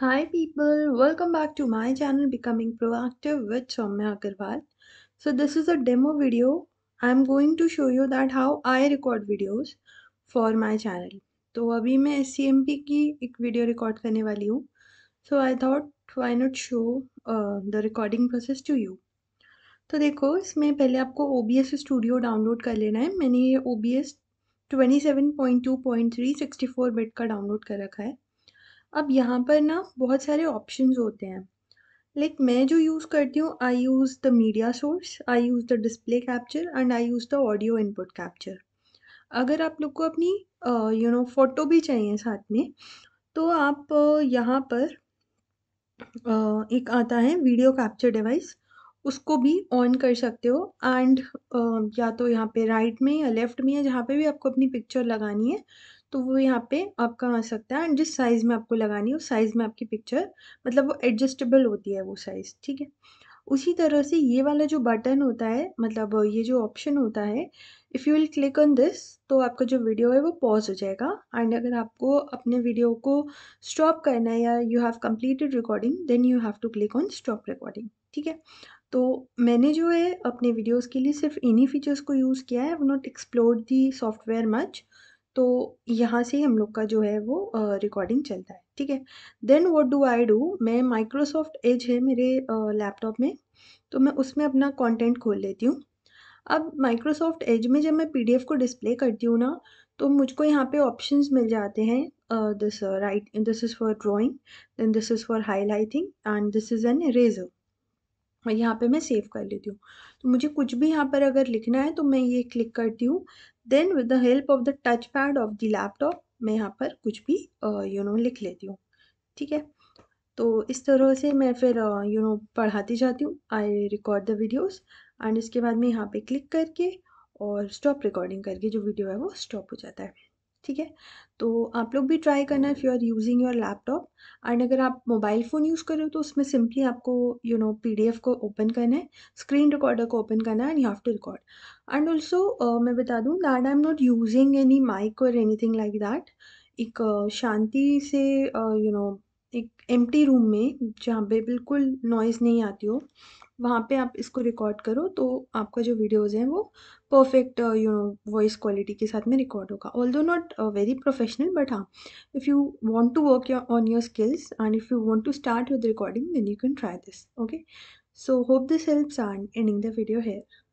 Hi people, welcome back to my channel Becoming Proactive with Soumya Agarwal. So this is a demo video. I'm going to show you that how I record videos for my channel. तो अभी मैं S की एक video record करने वाली हूँ so I thought why not show the recording process to you तो देखो इसमें पहले आपको O B S studio download कर लेना है मैंने ये O B S twenty seven point two point three sixty four bit का डाउनलोड कर रखा है अब यहाँ पर ना बहुत सारे ऑप्शंस होते हैं लाइक मैं जो यूज़ करती हूँ I use the media source I use the display capture and I use the audio input capture अगर आप लोग को अपनी यू नो फ़ोटो भी चाहिए साथ में तो आप uh, यहाँ पर uh, एक आता है वीडियो कैप्चर डिवाइस उसको भी ऑन कर सकते हो एंड uh, या तो यहाँ पे राइट right में या लेफ़्ट में या जहाँ पे भी आपको अपनी पिक्चर लगानी है तो वो यहाँ पे आपका आ सकता है एंड जिस साइज़ में आपको लगानी है उस साइज़ में आपकी पिक्चर मतलब वो एडजस्टेबल होती है वो साइज़ ठीक है उसी तरह से ये वाला जो बटन होता है मतलब ये जो ऑप्शन होता है if you will click on this तो आपका जो वीडियो है वो पॉज हो जाएगा एंड अगर आपको अपने वीडियो को स्टॉप करना है या you have completed recording then you have to click on stop recording ठीक है तो मैंने जो है अपने वीडियोस के लिए सिर्फ इन्हीं फीचर्स को यूज़ किया है not explore the software much तो यहाँ से हम लोग का जो है वो रिकॉर्डिंग चलता है ठीक है then what do I do मैं माइक्रोसॉफ्ट एज है मेरे लैपटॉप में तो मैं उसमें अपना कंटेंट खोल लेती हूँ अब माइक्रोसॉफ्ट एज में जब मैं पीडीएफ को डिस्प्ले करती हूँ ना तो मुझको यहाँ पे ऑप्शंस मिल जाते हैं this right this is for drawing then this is for highlighting and this is an eraser और यहाँ पे मैं सेव कर लेती हूँ तो मुझे कुछ भी यहाँ पर अगर लिखना है तो मैं ये क्लिक करती हूँ then with the help of the touch pad of the laptop मैं यहाँ पर कुछ भी यू नो लिख लेती हूँ ठीक है तो इस तरह से मैं फिर यू नो पढ़ाती जाती हूँ I record the videos and इसके बाद में यहाँ पे क्लिक करके और स्टॉप रिकॉर्डिंग करके जो वीडियो है वो स्टॉप हो जाता है ठीक है तो आप लोग भी ट्राई करना if you are using your laptop and अगर आप मोबाइल फ़ोन यूज़ कर रहे हो तो उसमें सिंपली आपको यू नो पीडीएफ को ओपन करना है स्क्रीन रिकॉर्डर को ओपन करना है and you have to record and also मैं बता दूँ that I am not using any mic और एनीथिंग लाइक दैट एक शांति से यू नो एक एम्प्टी रूम में जहाँ पे बिल्कुल नॉइज़ नहीं आती हो वहाँ पे आप इसको रिकॉर्ड करो तो आपका जो वीडियोज़ हैं वो perfect you know voice quality के साथ में रिकॉर्ड होगा although not very professional but हाँ if you want to work your on your skills and if you want to start with recording then you can try this okay so hope this helps and ending the video hair